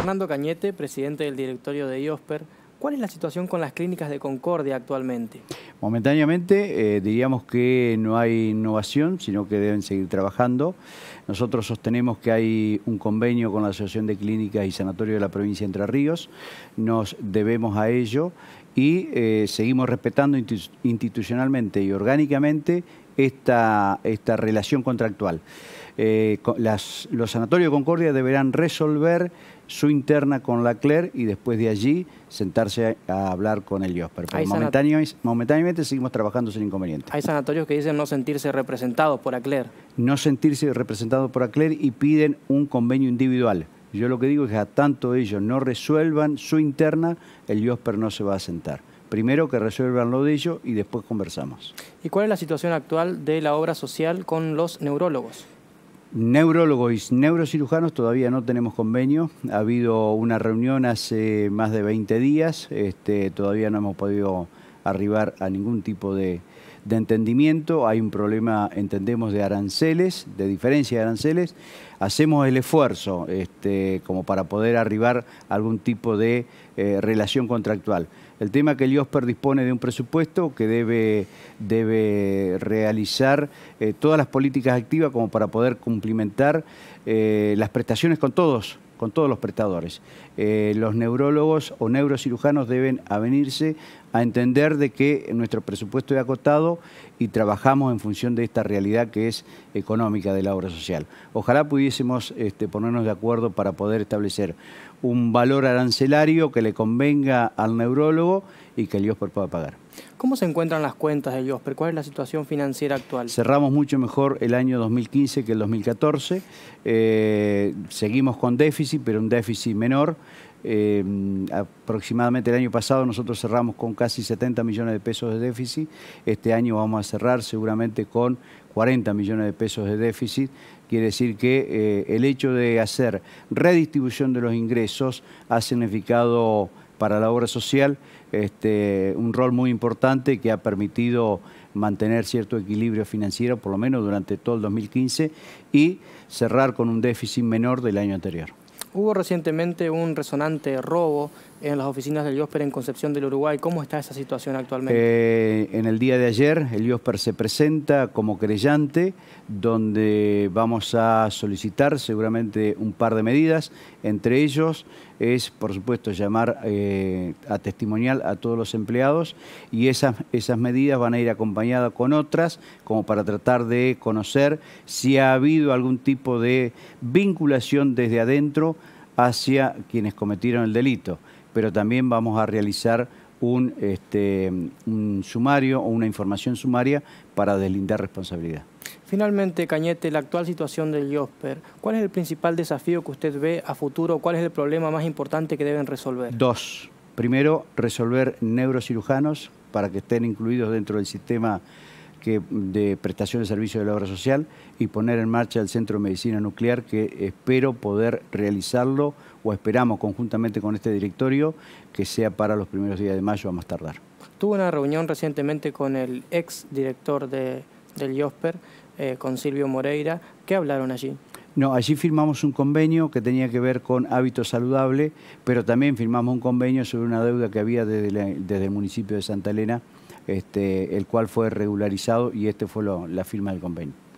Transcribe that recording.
Fernando Cañete, presidente del directorio de IOSPER, ¿cuál es la situación con las clínicas de Concordia actualmente? Momentáneamente eh, diríamos que no hay innovación, sino que deben seguir trabajando. Nosotros sostenemos que hay un convenio con la Asociación de Clínicas y Sanatorios de la provincia de Entre Ríos, nos debemos a ello y eh, seguimos respetando institucionalmente y orgánicamente esta, esta relación contractual. Eh, los sanatorios de Concordia deberán resolver su interna con la CLER y después de allí sentarse a, hablar con el IOSPER. Pero momentáneamente, seguimos trabajando sin inconveniente. Hay sanatorios que dicen no sentirse representados por ACLER. No sentirse representados por ACLER y piden un convenio individual. Yo lo que digo es que a tanto ellos no resuelvan su interna, el Josper no se va a sentar. Primero que resuelvan lo de ellos y después conversamos. ¿Y cuál es la situación actual de la obra social con los neurólogos? Neurólogos y neurocirujanos todavía no tenemos convenio. Ha habido una reunión hace más de 20 días, este, todavía no hemos podido arribar a ningún tipo de, entendimiento, hay un problema, entendemos, de aranceles, de diferencia de aranceles, hacemos el esfuerzo este, como para poder arribar a algún tipo de eh, relación contractual. El tema que el IOSPER dispone de un presupuesto que debe, debe realizar eh, todas las políticas activas como para poder cumplimentar eh, las prestaciones con todos con todos los prestadores. los neurólogos o neurocirujanos deben avenirse a entender de que nuestro presupuesto es acotado y trabajamos en función de esta realidad que es económica de la obra social. Ojalá pudiésemos este, ponernos de acuerdo para poder establecer un valor arancelario que le convenga al neurólogo y que el IOSPER pueda pagar. ¿Cómo se encuentran las cuentas del IOSPER? ¿Cuál es la situación financiera actual? Cerramos mucho mejor el año 2015 que el 2014. Eh, seguimos con déficit, pero un déficit menor. Eh, aproximadamente el año pasado nosotros cerramos con casi 70 millones de pesos de déficit, este año vamos a cerrar seguramente con 40 millones de pesos de déficit, quiere decir que eh, el hecho de hacer redistribución de los ingresos ha significado para la obra social este, un rol muy importante que ha permitido mantener cierto equilibrio financiero, por lo menos durante todo el 2015, y cerrar con un déficit menor del año anterior. Hubo recientemente un resonante robo en las oficinas del IOSPER en Concepción del Uruguay. ¿Cómo está esa situación actualmente? Eh, en el día de ayer, el IOSPER se presenta como creyente, donde vamos a solicitar seguramente un par de medidas, entre ellos es, por supuesto, llamar eh, a testimonial a todos los empleados y esas, esas medidas van a ir acompañadas con otras, como para tratar de conocer si ha habido algún tipo de vinculación desde adentro hacia quienes cometieron el delito. Pero también vamos a realizar un, este, un sumario o una información sumaria para deslindar responsabilidad. Finalmente, Cañete, la actual situación del IOSPER, ¿cuál es el principal desafío que usted ve a futuro? ¿Cuál es el problema más importante que deben resolver? Dos. Primero, resolver neurocirujanos para que estén incluidos dentro del sistema de prestación de servicios de la obra social y poner en marcha el Centro de Medicina Nuclear, que espero poder realizarlo o esperamos conjuntamente con este directorio que sea para los primeros días de mayo a más tardar. Tuve una reunión recientemente con el ex director de, del IOSPER, eh, con Silvio Moreira. ¿Qué hablaron allí? No, allí firmamos un convenio que tenía que ver con hábito saludable, pero también firmamos un convenio sobre una deuda que había desde el municipio de Santa Elena este, el cual fue regularizado y este fue la firma del convenio.